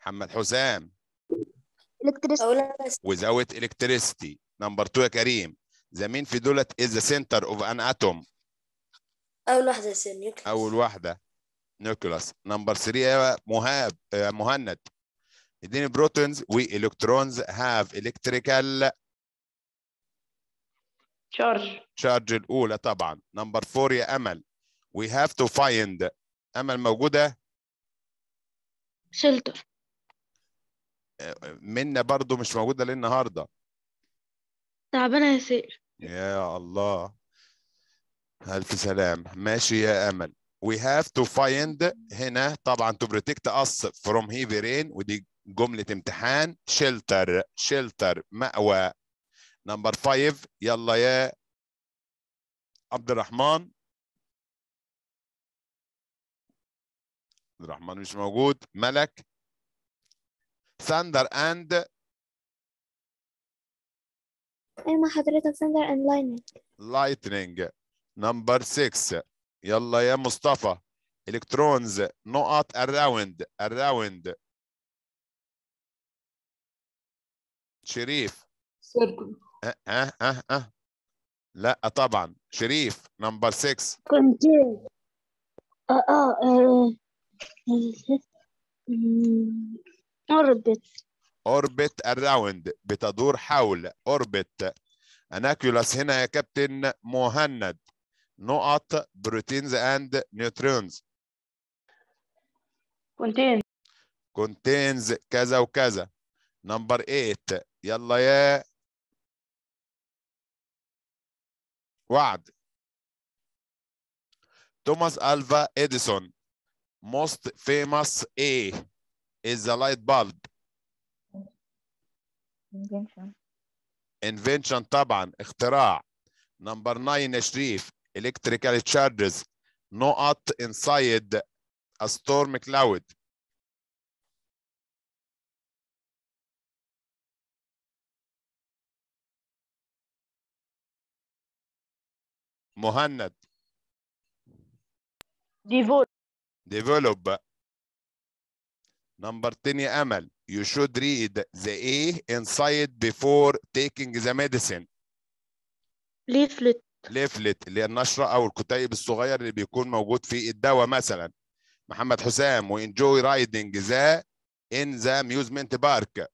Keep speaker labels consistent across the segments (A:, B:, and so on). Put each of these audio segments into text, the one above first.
A: محمد حسام
B: الكتريستي
C: وزاوت الكتريستي نمبر 2 يا كريم the mean في دولت از the center of an atom
B: اول واحده سنيك
C: اول واحده نيوكلاس نمبر 3 يا مهاب مهند اديني بروتونز والكترونز هاف الكتريكال تشارج تشارج الاولى طبعا نمبر 4 يا امل وي هاف تو فايند امل موجوده شلتر منا برضو مش موجوده ليه النهارده
B: تعبانه يا سير
C: يا الله الف سلامه ماشي يا امل وي هاف تو فايند هنا طبعا تو بروتكت اس فروم هيفي رين ودي جملة امتحان شيلتر شيلتر مأوى نمبر 5 يلا يا
A: عبد الرحمن عبد الرحمن مش موجود ملك ثاندر اند
B: ايما حضرتك ثاندر اند لايتنينج
C: لايتنينج نمبر 6 يلا يا مصطفى الكترونز نقط اراوند اراوند شريف ها ها ها لا طبعا شريف نمبر 6
B: كنت اه اه, آه. orbit
C: orbit around بتدور حول orbit anaculus هنا يا كابتن مهند نقط بروتينز اند نيوترونز contains contains كذا وكذا
A: نمبر 8 يلا يا
C: وعد توماس الفا اديسون most famous A is the light bulb
B: invention
C: invention طبعا اختراع number 9 يا شريف electrical charges not inside
A: a storm cloud مهند
B: develop
C: develop Number 10 يا أمل you should read the A inside before taking the medicine. leaflet ليفلت اللي هي النشرة أو الكتيب الصغير اللي بيكون موجود في الدواء مثلا محمد حسام enjoy riding the in the amusement park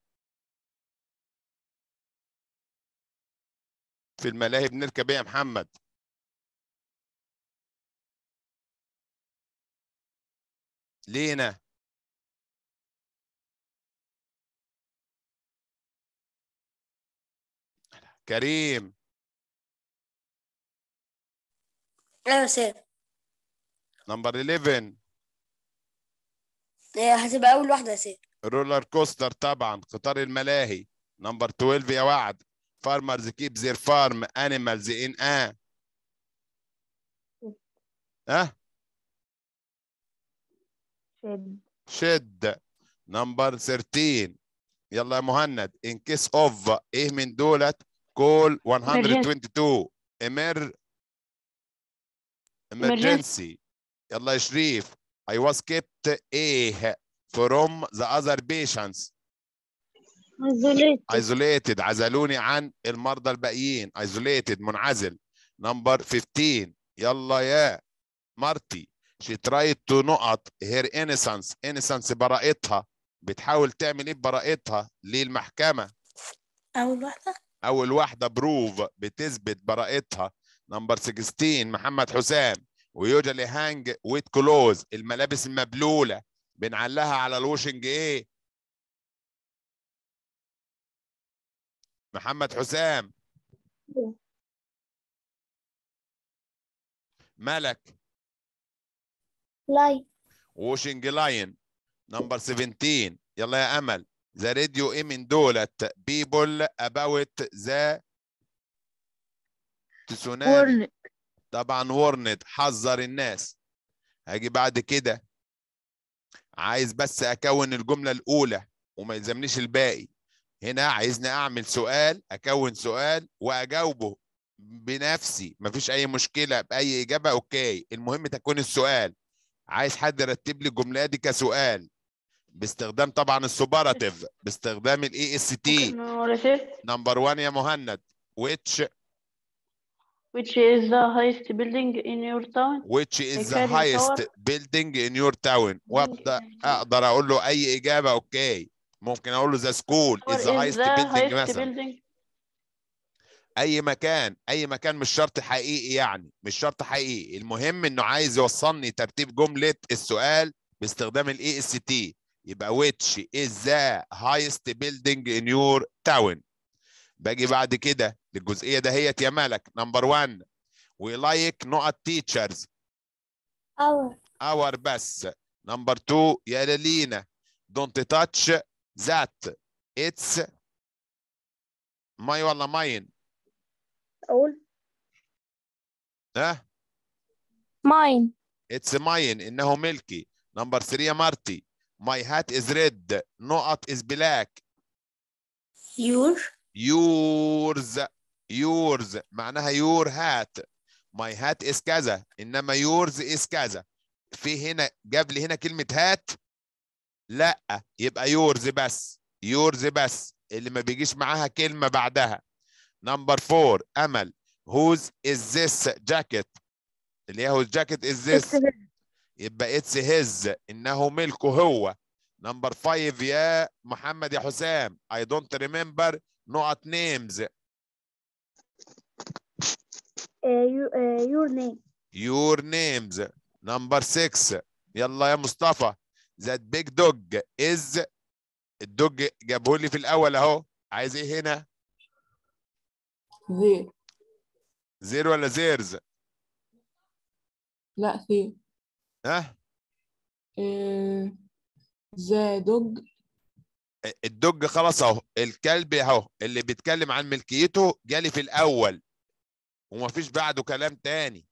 A: في الملاهي بنركب ايه يا
B: محمد؟ لينا
A: كريم
B: ايوه سير
C: نمبر 11
B: هتبقى اول واحده يا سير
C: رولر كوستر طبعا قطار الملاهي نمبر 12 يا وعد فارمرز كيب زير فارم انيمالز ان اه ها شد شد نمبر 13 يلا يا مهند ان كيس اوف ايه من دولت call 122 Emer emergency يلا يا شريف I was kept A from the other patients
B: isolated
C: isolated عزلوني عن المرضى الباقيين isolated منعزل number 15 يلا يا مارتي she tried to نقط her innocence innocence براءتها بتحاول تعمل ايه ببراءتها للمحكمه اول واحده اول واحده بروف بتثبت براءتها نمبر 16 محمد حسام ويوجلي هانج ويت كلوز الملابس المبلوله بنعلقها على الوشنج ايه
A: محمد حسام ملك
B: لاين
C: ووشنج لاين نمبر 17 يلا يا امل the radio من دولت people about the تسونامي طبعا warned حذر الناس هاجي بعد كده عايز بس اكون الجمله الاولى وما يلزمنيش الباقي هنا عايزني اعمل سؤال اكون سؤال واجاوبه بنفسي مفيش اي مشكله باي اجابه اوكي المهم تكون السؤال عايز حد يرتب لي الجمله دي كسؤال باستخدام طبعا السوبراتيف باستخدام الاي اس تي نمبر 1 يا مهند which
B: which is the highest building in your town
C: which is the highest building in your town وابدا اقدر اقول له اي اجابه اوكي ممكن اقول له the school is the highest the building مثلا building. اي مكان اي مكان مش شرط حقيقي يعني مش شرط حقيقي المهم انه عايز يوصلني ترتيب جمله السؤال باستخدام الاي اس e تي يبقى which is the highest building in your town باجي بعد كده للجزئيه ده دهيت يا مالك نمبر 1 we like not teachers our our بس نمبر 2 يا لينا don't touch that it's my ولا mine اقول ها mine it's mine انه ملكي نمبر 3 يا مارتي My hat is red. نقط is black. Your. Yours. Yours. معناها your hat. My hat is كذا. إنما yours is كذا. في هنا جاب لي هنا كلمة hat. لا يبقى yours بس. yours بس. اللي ما بيجيش معاها كلمة بعدها. Number four. أمل. Whose is this jacket? اللي هي whose jacket is this? It's red. يبقى اتس هيز انه ملكه هو نمبر 5 يا محمد يا حسام اي دونت ريمبر نقط نيمز يور نيم يور نيمز نمبر 6 يلا يا مصطفى ذات بيج دوج از الدوج جابه لي في الاول اهو عايز ايه هنا زير زير
A: ولا زيرز لا زير ها
B: إيه، ذا دوج
C: الدوج خلاص اهو الكلب اهو اللي بيتكلم عن ملكيته جالي في الاول ومفيش بعده كلام تاني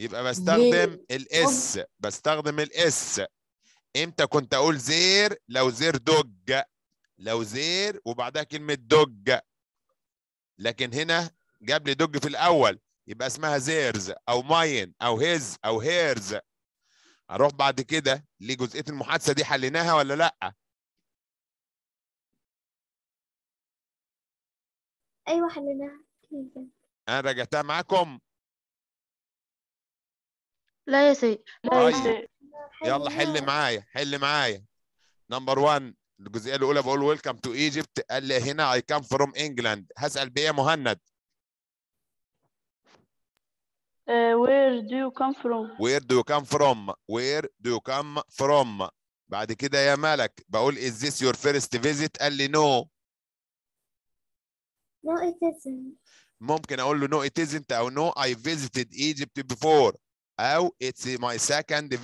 C: يبقى بستخدم الاس بستخدم الاس امتى كنت اقول زير لو زير دوج لو زير وبعدها كلمه دوج لكن هنا جاب لي دوج في الاول يبقى اسمها زيرز او ماين او هيز او هيرز اروح بعد كده لجزئيه المحادثه دي حليناها ولا لا
B: ايوه حليناها يعني.
A: انا راجعتها
C: معاكم
B: لا يا سيد لا يا طيب. سيد
C: يلا حل معايا حل معايا نمبر 1 الجزئيه الاولى بقول ويلكم تو ايجيبت قال لي هنا اي كام فروم انجلاند هسال بايه يا مهند
B: where do you come from?
C: Where do you come from? Where do you come from? بعد كده يا مالك بقول is this your first visit؟ قال لي no.
B: No it isn't.
C: ممكن اقول له no it isn't او no I visited Egypt before او it's my second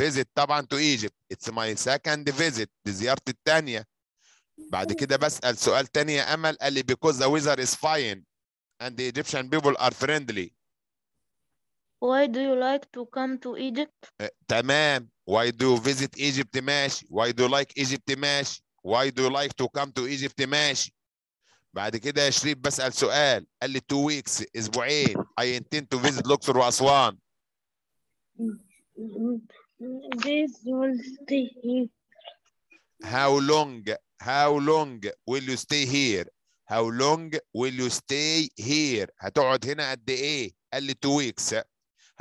C: visit طبعا to Egypt. It's my second visit دي زيارتي الثانية. بعد كده بسأل سؤال ثاني يا أمل قال لي because the weather is fine and the Egyptian people are friendly.
B: Why do you like to come to Egypt?
C: تمام. Eh, Why do you visit Egypt? ماشي. Why do you like Egypt? ماشي. Why do you like to come to Egypt? ماشي. بعد كده يا شريف بسأل سؤال قال لي two weeks اسبوعين I intend to visit الأقصر وأسوان.
B: This will stay here.
C: How long? How long will you stay here? How long will you stay here? هتقعد هنا قد إيه؟ قال لي two weeks.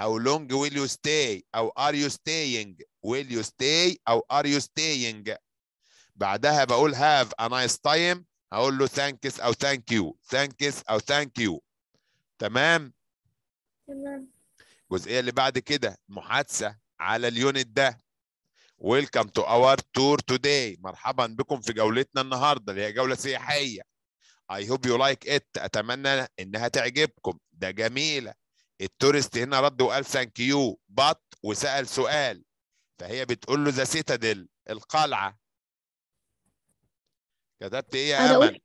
C: How long will you stay أو are you staying will you stay أو are you staying بعدها بقول have a nice time أقول له thanks أو thank you thanks أو thank you تمام تمام الجزئية اللي بعد كده محادثة على اليونت ده ويلكم تو اور تور توداي مرحبا بكم في جولتنا النهارده اللي هي جوله سياحيه اي هوب يو لايك ات اتمنى انها تعجبكم ده جميله التورست هنا رد وقال ثانك يو بط وسال سؤال فهي بتقول له ذا سيتادل القلعه كتبت ايه يا امل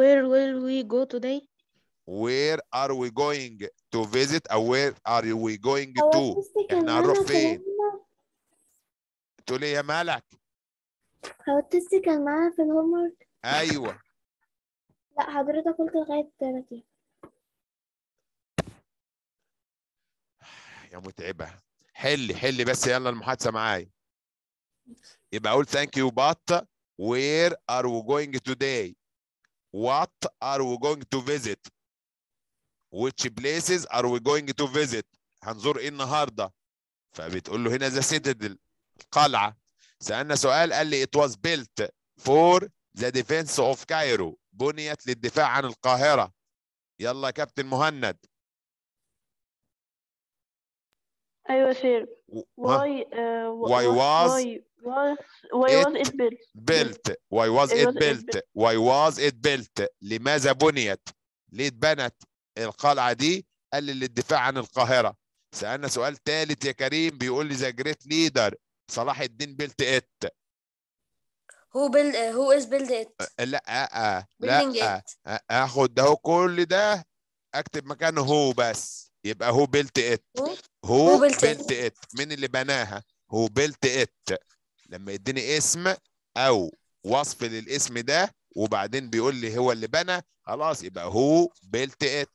B: Where will we go today?
C: Where are we going to visit or where are we going to?
B: احنا هنروح فين؟
C: تقول ايه يا مالك؟
B: حاولت كان معانا في الهوم ايوه لا حضرتك قلت لغايه 30
C: يا متعبه حل حل بس يلا المحادثه معايا يبقى اقول ثانك يو بات وير ار وي جوينج توداي وات ار وي جوينج تو فيزيت ويتش بليسز ار وي جوينج تو فيزيت هنزور ايه النهارده فبتقول له هنا ذا سيتدل القلعه سالنا سؤال قال لي ات واز بيلت فور ذا ديفينس اوف كايرو بنيت للدفاع عن القاهره يلا يا كابتن مهند ايوه سير آه، واي
B: واي واز واي واز ات بيلت
C: بيلت واي واز ات بيلت واي واز ات بيلت لماذا بنيت؟ ليه اتبنت القلعه دي؟ قال لي للدفاع عن القاهره سالنا سؤال ثالث يا كريم بيقول لي ذا جريت ليدر صلاح الدين بيلت ات هو
B: بيل هو از بيلت ات
C: لا آه. لا آه. اخد ده كل ده اكتب مكانه هو بس يبقى هو بيلت ات
B: هو بيلت
C: ات مين اللي بناها هو بيلت ات لما يديني اسم او وصف للاسم ده وبعدين بيقول لي هو اللي بنى خلاص يبقى هو بيلت ات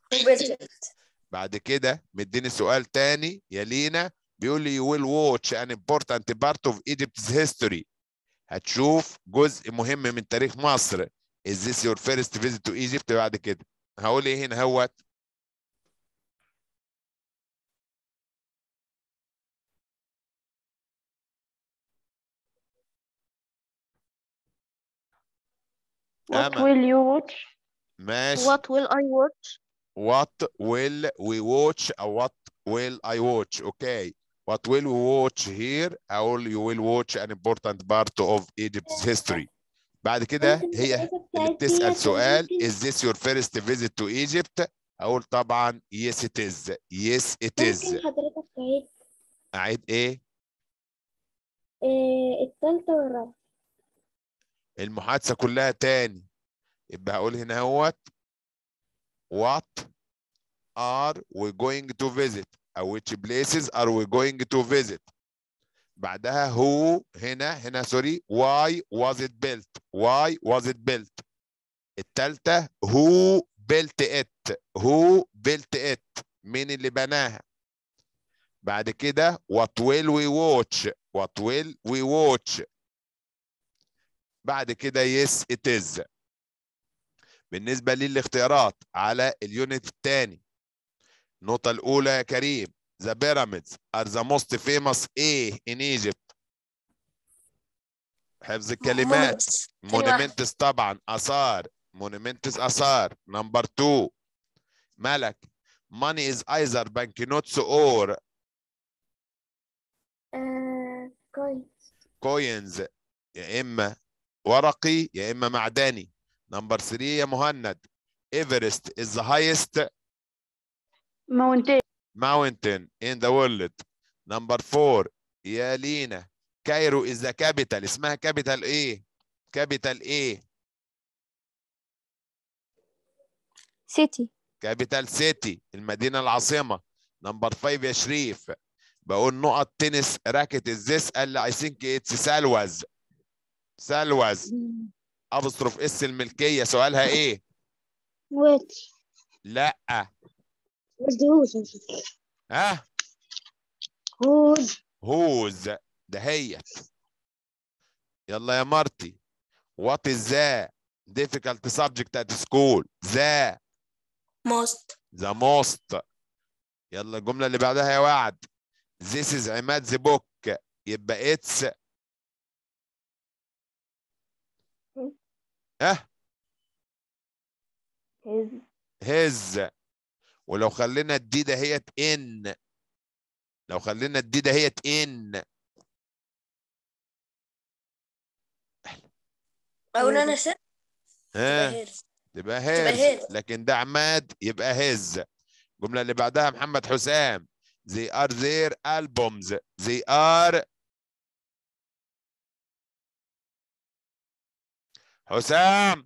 C: بعد كده مديني سؤال تاني يا لينا بيقول لي يو ويل واتش ان امبورتانت بارت اوف Egypt's هيستوري هتشوف جزء مهم من تاريخ مصر is this your first visit to Egypt بعد كده هقول ايه هنا
A: هوت
B: What will you watch?
C: ماشي What
B: will I watch?
C: What will we watch? Uh, what will I watch? Okay. What will we watch here? will. Uh, you will watch an important part of Egypt's history. بعد كده هي اللي بتسأل سؤال is this your first visit to Egypt؟ أقول uh, طبعا yes it is. Yes it is.
B: حضرتك عيد.
C: أعيد إيه؟
B: الثالثة والرابعة
C: المحادثه كلها تاني يبقى هقول هنا اهوت what are we going to visit او which places are we going to visit بعدها who هنا هنا سوري why was it built why was it built التالتة who built it who built it مين اللي بناها بعد كده what will we watch what will we watch بعد كده يس اتز بالنسبه للاختيارات على اليونت الثاني النقطه الاولى يا كريم the pyramids are the most famous ايه in Egypt حفظ الكلمات مونيمنتس طبعا اثار مونيمنتس اثار نمبر 2 ملك money is either banknotes or اور
B: آه، coins
C: coins يا اما ورقي يا اما معدني نمبر 3 يا مهند ايفرست از ذا هايست ماونتين ماونتين ان ذا وورلد نمبر 4 يا لينا كايرو از ذا كابيتال اسمها كابيتال ايه كابيتال ايه سيتي كابيتال سيتي المدينه العاصمه نمبر 5 يا شريف بقول نقط تنس راكت الزيس قال لي اي ثينك اتس سالوز سلوز ابستروف اس الملكيه سؤالها ايه؟ ويتش لا ها؟ هوز هوز هي يلا يا مرتي وات از ذا difficult subject at school ذا موست ذا موست يلا الجملة اللي بعدها يا وعد this is
A: عماد the book يبقى it's ها اه؟ هز هز ولو خلينا الدي دهيت ان لو خلينا الدي دهيت ان او انا ها
C: اه. تبقى هز لكن ده عماد يبقى هز الجمله اللي بعدها محمد حسام they are their albums
A: they are
B: حسام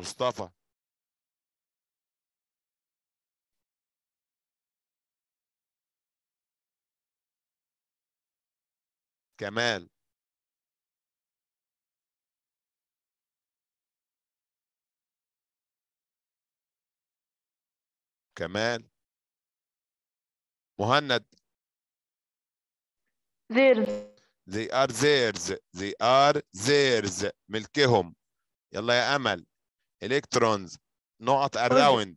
B: مصطفى كمال
A: كمال مهند
B: theirs
C: they are theirs they are theirs ملكهم يلا يا امل electrons نقط around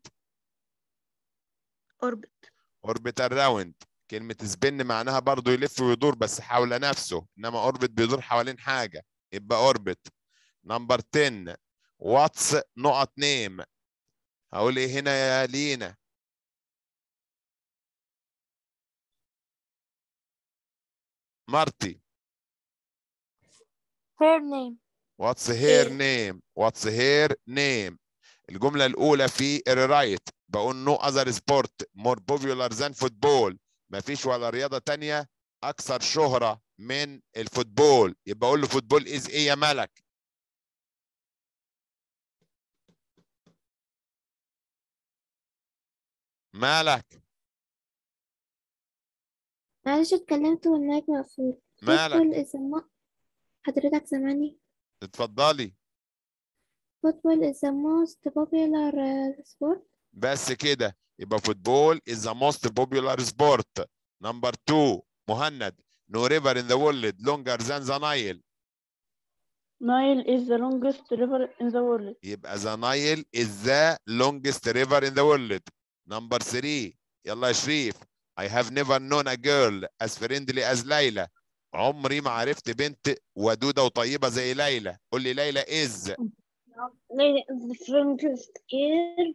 C: orbit orbit around كلمة سبن معناها برضه يلف ويدور بس حول نفسه انما اوربت بيدور حوالين حاجة يبقى اوربت نمبر 10 واتس نقط نيم هقول ايه هنا يا لينا Marty. Her name. What's her name? What's her name? الجملة الأولى في الرايت بقول no other sport more popular than football مفيش ولا رياضة تانية أكثر شهرة من الفوتبول يبقى أقول له فوتبول is إيه يا ملك؟
A: مالك
B: معلش اتكلمت والمايك مقفول مالك فوتبول is a mo- حضرتك سامعني
A: اتفضلي
B: فوتبول is the most popular uh, sport
C: بس كده يبقى فوتبول is the most popular sport number two مهند no river in the world longer than the Nile
B: Nile is the longest river in the world
C: يبقى the Nile is the longest river in the world number three يلا يا شريف I have never known a girl as friendly as ليلى عمري ما عرفت بنت ودودة وطيبة زي ليلى قول لي ليلى is the
B: friendliest girl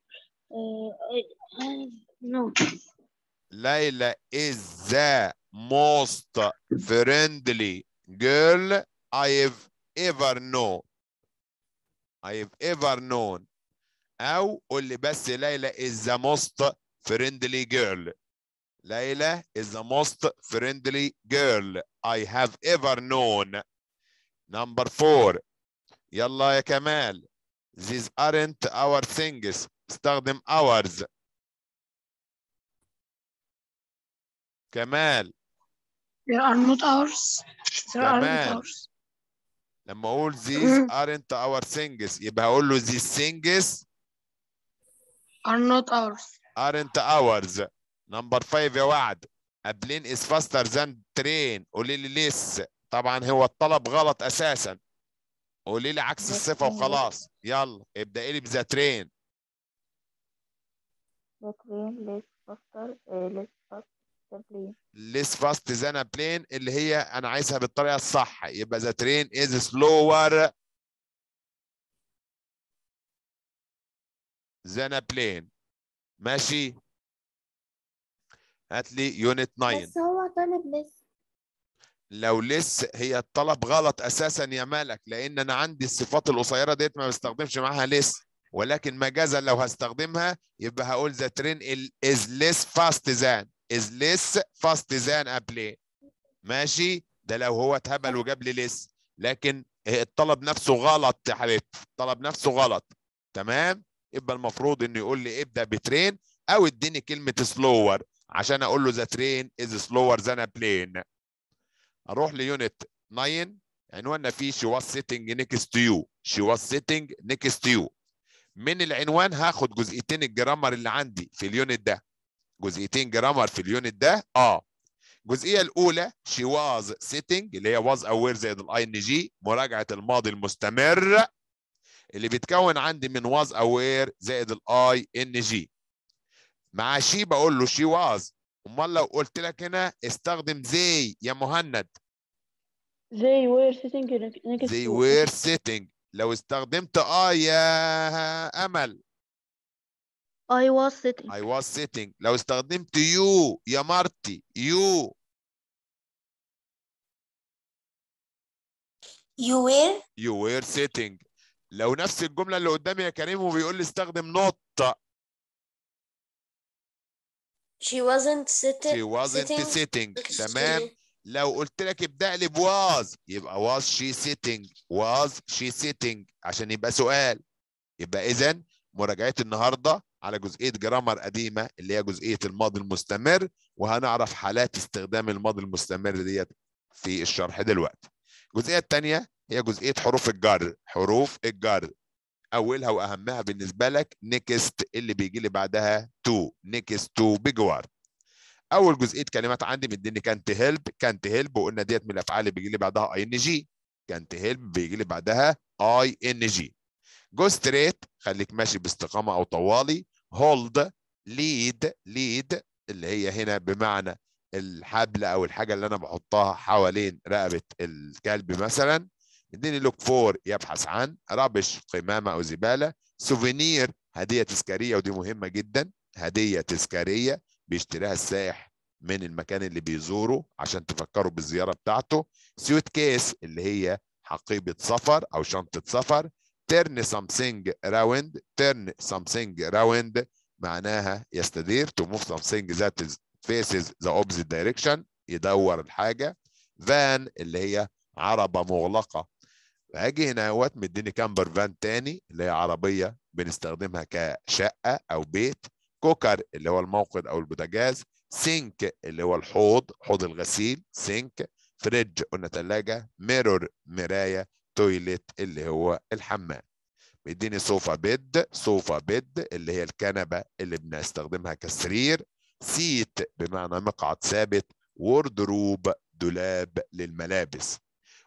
B: uh,
C: no ليلى is the most friendly girl I've ever known I've ever known أو قول لي بس ليلى is the most friendly girl Layla is the most friendly girl I have ever known. Number four. Yalla, يا كمال. These aren't our things. استخدم ours.
A: كمال.
B: There are not ours. There aren't
C: ours. لما اقول these mm. aren't our things يبقى اقول له these things
B: are not ours.
C: aren't ours. نمبر 5 يا وعد ابلين از فاستر ذان ترين قولي لي ليس طبعا هو الطلب غلط اساسا قولي لي عكس الصفه وخلاص يلا ابدأي لي بذا ترين ليس فاست ذان بلين اللي هي انا عايزها بالطريقه الصح يبقى ذا ترين از سلوور
A: ذان بلين
C: ماشي هات لي يونت 9 بس
B: هو طالب لسه
C: لو لسه هي الطلب غلط اساسا يا مالك لان انا عندي الصفات القصيره ديت ما بستخدمش معاها لسه ولكن مجازا لو هستخدمها يبقى هقول ذا ترين از لس فاست ذان از لس فاست ذان ابلي ماشي ده لو هو اتهبل وجاب لي لسه لكن الطلب نفسه غلط يا حبيبتي الطلب نفسه غلط تمام يبقى المفروض انه يقول لي ابدا بترين او اديني كلمه سلور عشان اقول له ذا ترين از slower ذان ا بلين اروح ليونت 9 عنواننا فيه شي واز سيتنج نيكست تو يو شي واز سيتنج نيكست تو يو من العنوان هاخد جزئيتين الجرامر اللي عندي في اليونت ده جزئيتين جرامر في اليونت ده اه الجزئيه الاولى شي واز سيتنج اللي هي واز اوير زائد الاي ان جي مراجعه الماضي المستمر اللي بيتكون عندي من واز اوير زائد الاي ان جي مع شي بقول له شي واز امال لو قلت لك هنا استخدم زي يا مهند
B: زي وير سيتنج زي
C: وير سيتنج لو استخدمت اه يا امل I was sitting I was sitting لو استخدمت you يا مارتي you
B: You were
A: You were sitting
C: لو نفس الجملة اللي قدامي يا كريم وبيقول لي استخدم نوت
B: she wasn't sitting she wasn't sitting, sitting. تمام
C: لو قلت لك ابدا لي was يبقى was she sitting was she sitting عشان يبقى سؤال يبقى اذا مراجعه النهارده على جزئيه جرامر قديمه اللي هي جزئيه الماضي المستمر وهنعرف حالات استخدام الماضي المستمر ديت في الشرح دلوقتي الجزئيه الثانيه هي جزئيه حروف الجر حروف الجر اولها واهمها بالنسبه لك نيكست اللي بيجي لي بعدها تو نيكست تو بيج وورد اول جزئيه كلمات عندي مديني كانت هيلب كانت هيلب وقلنا ديت من الافعال اللي بيجي لي بعدها اي ان جي كانت هيلب بيجي لي بعدها اي ان جي جو ستريت خليك ماشي باستقامه او طوالي هولد ليد ليد اللي هي هنا بمعنى الحبل او الحاجه اللي انا بحطها حوالين رقبه الكلب مثلا اديني لوك فور يبحث عن ربش قمامه او زباله سوفينير هديه تذكاريه ودي مهمه جدا هديه تذكاريه بيشتريها السائح من المكان اللي بيزوره عشان تفكره بالزياره بتاعته سيوت كيس اللي هي حقيبه سفر او شنطه سفر ترن سامسينج راوند ترن سامسينج راوند معناها يستدير تو موف سامسينج ذات فيسز ذا اوبزيت دايركشن يدور الحاجه فان اللي هي عربه مغلقه فاجي هنا اهوت مديني كامبر فان تاني اللي هي عربيه بنستخدمها كشقه او بيت كوكر اللي هو الموقد او البوتاجاز سينك اللي هو الحوض حوض الغسيل سينك فريج قلنا ثلاجه ميرور مرايه تويليت اللي هو الحمام مديني صوفا بيد صوفا بيد اللي هي الكنبه اللي بنستخدمها كسرير سيت بمعنى مقعد ثابت وردروب دولاب للملابس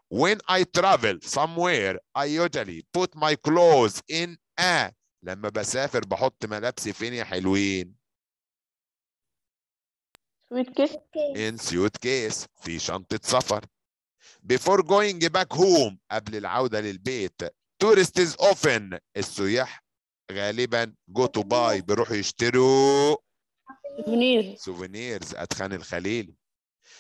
C: When I travel somewhere, I usually put my clothes in a لما بسافر بحط ملابسي فين يا حلوين؟ سويت كيس in suitcase في شنطة سفر. Before going back home قبل العودة للبيت tourists often السياح غالبا go to باي بيروحوا يشتروا سوفينيرز اتخان الخليل.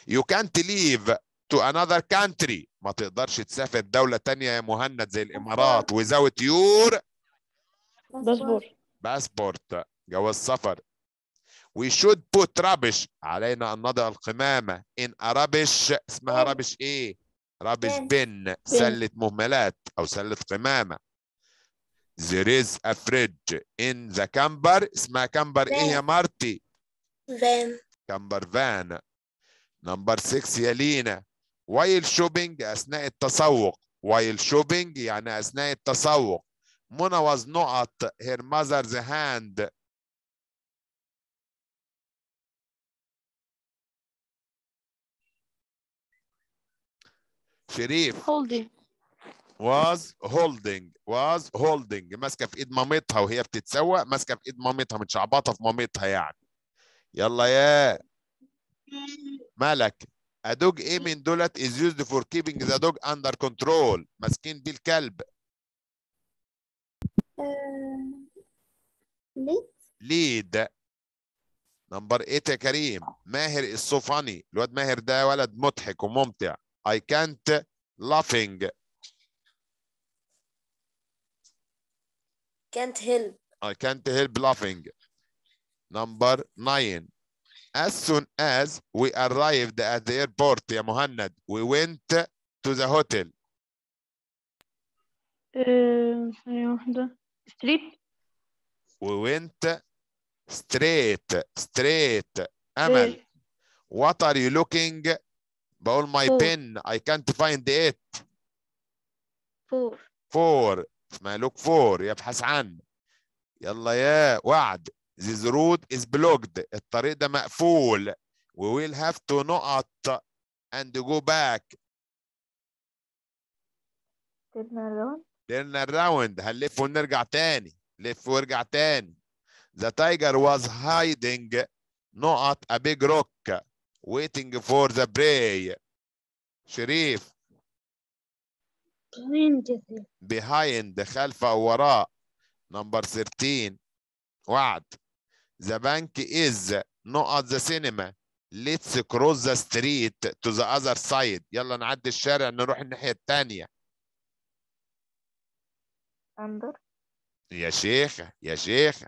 C: You can't leave to another country ما تقدرش تسافر دولة تانية يا مهند زي الإمارات without your passport جواز سفر we should put rubbish علينا أن نضع القمامة in a rubbish اسمها rubbish إيه؟ rubbish bin سلة مهملات أو سلة قمامة there is a fridge in the camper اسمها camper إيه يا مارتي؟ van camper van number 6 يا لينا وايل شوبينج اثناء التسوق وايل شوبينج يعني اثناء التسوق منى was not هير her mother's hand شريف holding was holding was holding ماسكه في ايد مامتها وهي بتتسوق ماسكه في ايد مامتها متشعبطه في مامتها يعني يلا يا ملك A dog aiming دولت is used for keeping the dog under control ماسكين بيه الكلب ليد ليد نمبر 8 يا كريم ماهر الصوفاني الواد ماهر ده ولد مضحك وممتع I can't laughing
B: can't help
C: I can't help laughing number 9 As soon as we arrived at the airport, يا مهند, we went to the hotel.
B: Uh, street.
C: We went straight, straight. Amal, what are you looking? Bowl my Four. pen, I can't find it. Four. Four. اسمها look for يبحث عن. يلا يا وعد This road is blocked. الطريق ده مقفول. We will have to نقط and go back.
B: turn around.
C: Turn around. هنلف ونرجع تاني. لف وارجع تاني. The tiger was hiding نقط a big rock waiting for the prey. شريف. Behind. Behind. خلف أو وراء. Number 13. وعد. The bank is not at the cinema. Let's cross the street to the other side. يلا نعدي الشارع نروح الناحية التانية.
B: أندر.
A: يا شيخة يا شيخة.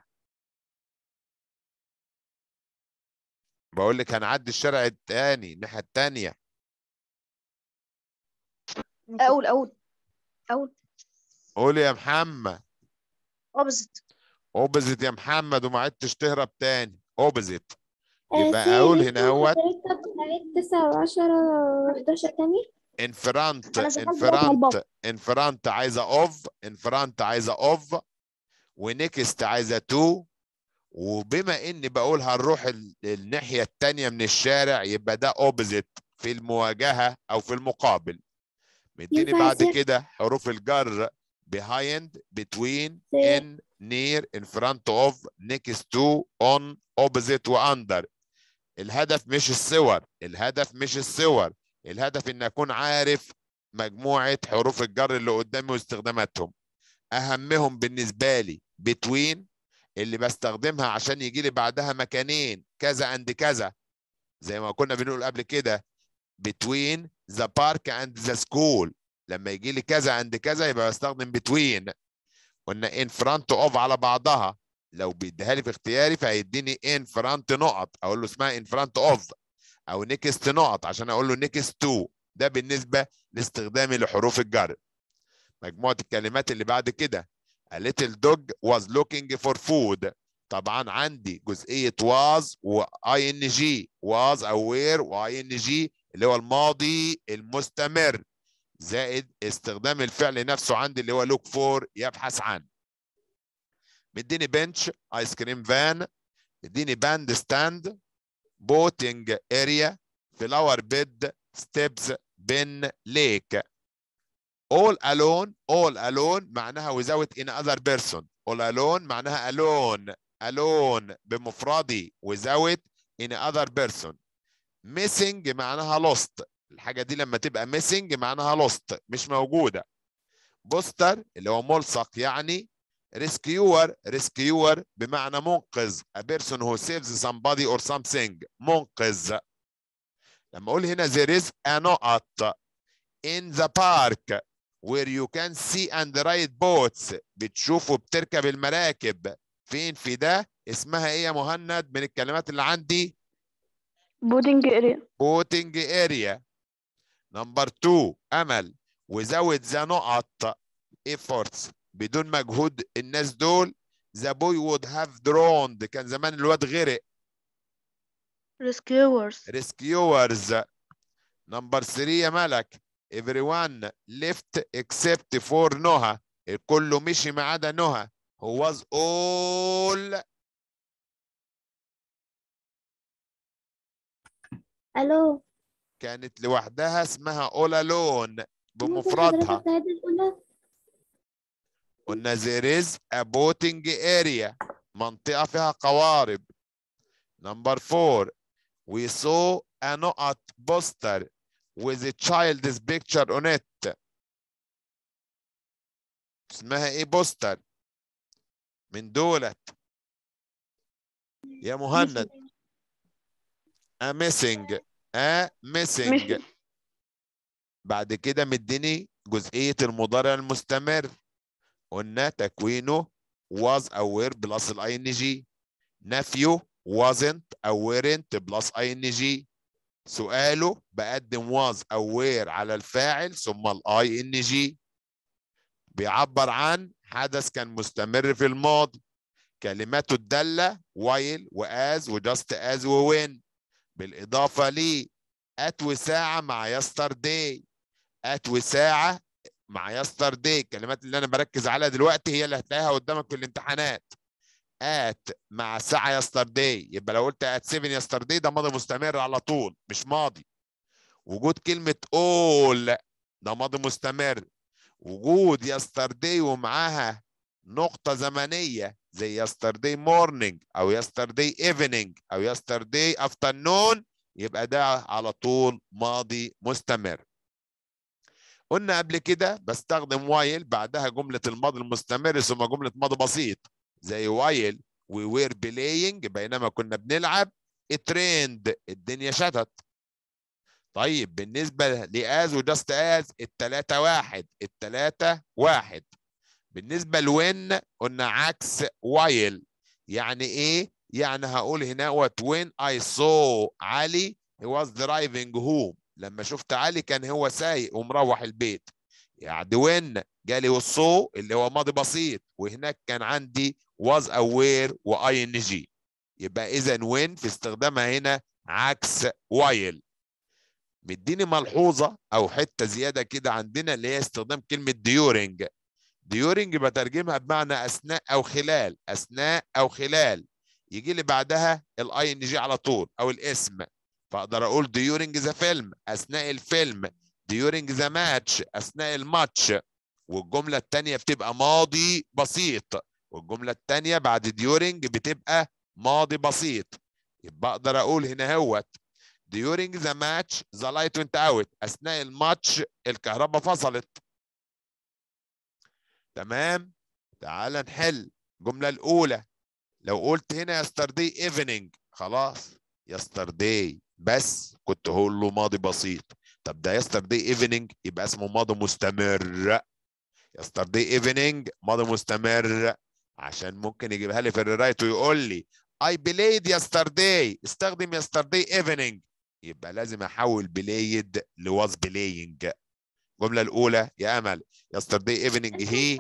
A: بقول لك هنعدي الشارع التاني الناحية التانية.
B: أول أول أول.
C: قول يا محمد. أوبزيت. اوبزيت يا محمد وما عدتش تهرب تاني اوبزيت يبقى آه، اقول هنا اهوت
B: 9 و10 و11 تاني
C: انفرانت انفرانت انفرانت عايزه اوف انفرانت عايزه اوف ونكست عايزه تو وبما اني بقول هنروح الناحيه الثانيه من الشارع يبقى ده اوبزيت في المواجهه او في المقابل مديني بعد كده حروف الجر behind, between, in, near, in front of, next to, on, opposite وunder. الهدف مش الصور، الهدف مش الصور، الهدف ان اكون عارف مجموعه حروف الجر اللي قدامي واستخداماتهم. اهمهم بالنسبه لي between اللي بستخدمها عشان يجي لي بعدها مكانين كذا اند كذا زي ما كنا بنقول قبل كده between the park and the school لما يجي لي كذا عند كذا يبقى بستخدم بتوين قلنا ان فرونت اوف على بعضها لو بيديها لي في اختياري فهيديني ان فرونت نقط اقول له اسمها ان فرونت اوف او نيكست نقط عشان اقول له نيكست تو ده بالنسبه لاستخدامي لحروف الجر مجموعه الكلمات اللي بعد كده A little dog was looking for food طبعا عندي جزئيه was و ing was aware و ing اللي هو الماضي المستمر زائد استخدام الفعل نفسه عندي اللي هو لوك فور يبحث عن مديني بنش ايس كريم فان مديني باند ستاند بوتنج اريا فلاور بيد ستيبز بن ليك all alone all alone معناها without any other person all alone معناها alone alone بمفردي without any other person missing معناها lost الحاجه دي لما تبقى ميسنج معناها لوست مش موجوده بوستر اللي هو ملصق يعني ريسكيور ريسكيور بمعنى منقذ a person who saves somebody or something منقذ لما اقول هنا there is a نقط in the park where you can see and ride boats بتشوف وبتركب المراكب فين في ده اسمها ايه يا مهند من الكلمات اللي عندي
B: بوتينج اريا
C: بوتينج اريا نمبر 2 امل وزود ذا نقط efforts بدون مجهود الناس دول ذا بوي وود هاف دروند كان زمان الواد غرق
B: ريسكيورز
C: ريسكيورز نمبر 3 يا ملك everyone left except for نوها الكل مشي ما عدا نوها هو was all
B: الو
A: كانت لوحدها
C: اسمها أولا لون بمفردها قلنا there is a boating area منطقة فيها قوارب number four we saw a not poster with a child's picture on it اسمها
A: ايه بوستر من دولت يا
C: مهند a missing a missing بعد كده مديني جزئية المضارع المستمر قلنا تكوينه was aware بلس الاي ان جي نفيه wasn't awaren't بلس اي ان جي سؤاله بقدم was aware على الفاعل ثم الاي ان جي بيعبر عن حدث كان مستمر في الماضي كلماته الدالة while و as و just as و when بالإضافة لي أتوي ساعة مع يسترداي أتوي ساعة مع يسترداي الكلمات اللي أنا بركز عليها دلوقتي هي اللي هتلاقيها قدامك في الامتحانات ات مع ساعة يسترداي يبقى لو قلت ات 7 يسترداي ده ماضي مستمر على طول مش ماضي وجود كلمة اول ده ماضي مستمر وجود يسترداي ومعاها نقطة زمنية زي yesterday morning او yesterday evening او yesterday afternoon يبقى ده على طول ماضي مستمر قلنا قبل كده بستخدم وايل بعدها جملة الماضي المستمر ثم جملة ماضي بسيط زي وايل we were playing بينما كنا بنلعب rained الدنيا شتت طيب بالنسبة لآز وجست آز التلاتة واحد التلاتة واحد بالنسبة لوين قلنا عكس وايل يعني ايه؟ يعني هقول هنا وات وين اي سو علي he was driving home لما شفت علي كان هو سايق ومروح البيت يعني وين جالي والسو اللي هو ماضي بسيط وهناك كان عندي was aware واي ان جي يبقى اذا وين في استخدامها هنا عكس وايل مديني ملحوظه او حته زياده كده عندنا اللي هي استخدام كلمه ديورنج ديورنج بترجمها بمعنى اثناء او خلال اثناء او خلال يجي لي بعدها الاي ان جي على طول او الاسم فاقدر اقول ديورنج ذا فيلم اثناء الفيلم ديورنج ذا ماتش اثناء الماتش والجمله الثانيه بتبقى ماضي بسيط والجمله الثانيه بعد ديورنج بتبقى ماضي بسيط يبقى اقدر اقول هنا اهوت during the match the light went out اثناء الماتش الكهرباء فصلت تمام تعال نحل الجملة الأولى لو قلت هنا yesterday evening خلاص yesterday بس كنت هقول له ماضي بسيط طب ده yesterday evening يبقى اسمه ماضي مستمر yesterday evening ماضي مستمر عشان ممكن يجيبها لي في الرايت ويقول لي I played yesterday استخدم yesterday evening يبقى لازم احول بلايد لواز بلاينج الجملة الأولى يا أمل yesterday evening he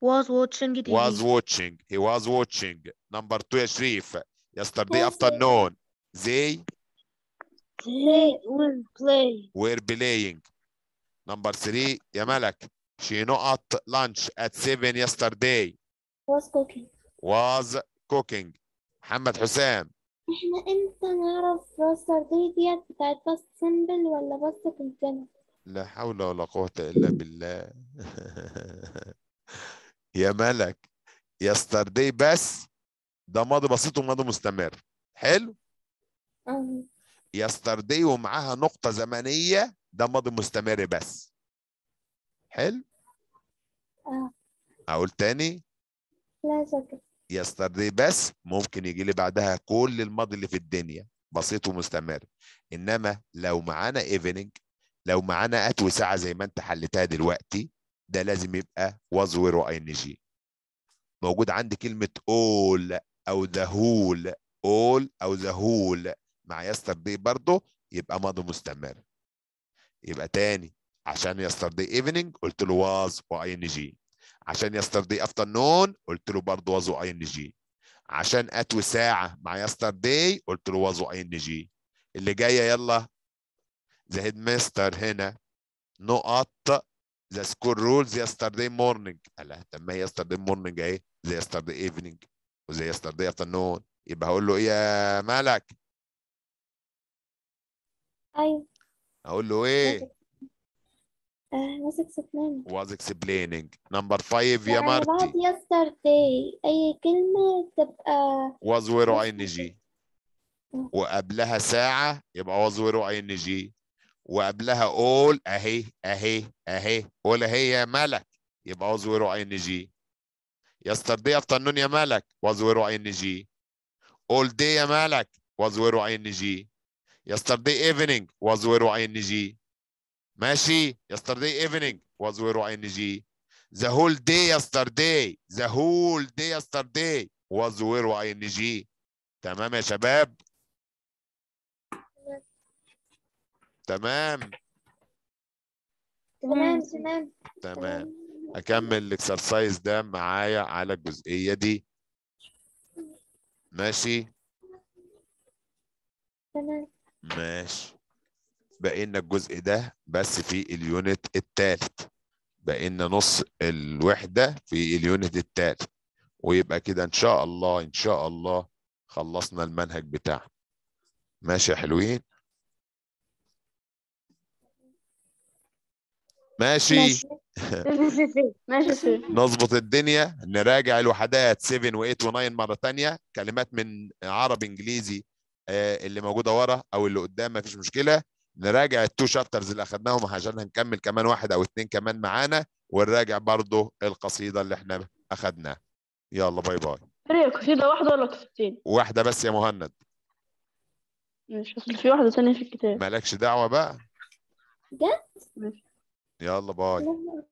B: was watching TV. was
C: watching he was watching number two يا شريف yesterday afternoon they
B: they were playing
C: were playing number three يا ملك she not lunch at seven yesterday was cooking was cooking محمد حسام
B: احنا امتى نعرف باستر ديت بتاعت بس سيمبل ولا بس كونتينر
C: لا حول ولا قوة إلا بالله يا ملك يستردي بس ده ماضي بسيط وماضي مستمر حلو يستردي ومعاها نقطة زمنية ده ماضي مستمر بس حلو آه. أقول تاني لا شكرا يستردي بس ممكن يجي لي بعدها كل الماضي اللي في الدنيا بسيط ومستمر انما لو معانا ايفنينج لو معانا ات ساعه زي ما انت حلتها دلوقتي ده لازم يبقى was were اي ان جي موجود عندي كلمه all او the whole all او the whole مع yesterday برضه يبقى ماضي مستمر يبقى تاني عشان yesterday evening قلت له was واي ان جي عشان yesterday afternoon قلت له برضه was واي ان جي عشان اتوي ساعة مع yesterday قلت له was واي ان جي اللي جايه يلا ماستر هنا نقط ذا سكول رولز يسترداي مورنينج قال طب ما هي يسترداي مورنينج اهي زي يسترداي ايفنينج وزي يسترداي افترنون يبقى هقول له ايه يا مالك ايوه هقول له ايه
B: was آه، explaining
C: was explaining 5 يا يعني مارتي بعد
B: يسترداي اي كلمه تبقى
C: واز وير اي ان جي وقبلها ساعه يبقى واز وير اي ان جي وقبلها اول اهي اهي اهي قول اهي يا ملك يبقى اظهر ان جي يستردي افترنون يا ملك واظهر ان جي اول دي يا ملك واظهر ان جي يستردي ايفنينج واظهر ان جي ماشي يستردي ايفنينج واظهر ان جي The whole day yesterday. The whole day yesterday was ان جي تمام يا شباب؟
A: تمام
B: تمام تمام
C: تمام اكمل الاكسرسايز ده معايا على الجزئيه دي ماشي تمام ماشي بقينا الجزء ده بس في اليونت الثالث بقينا نص الوحده في اليونت الثالث ويبقى كده ان شاء الله ان شاء الله خلصنا المنهج بتاعنا ماشي يا حلوين ماشي ماشي نظبط الدنيا نراجع الوحدات 7 و8 و9 مره ثانيه كلمات من عربي انجليزي آه، اللي موجوده ورا او اللي قدام ما فيش مشكله نراجع التو شابترز اللي اخذناهم عشان هنكمل كمان واحد او اثنين كمان معانا ونراجع برضه القصيده اللي احنا اخذناها يلا باي باي
B: هي قصيده واحده ولا قصيدتين
C: واحده بس يا مهند
B: مش اصل في واحده ثانيه في الكتاب
C: مالكش دعوه بقى ماشي. يلا باي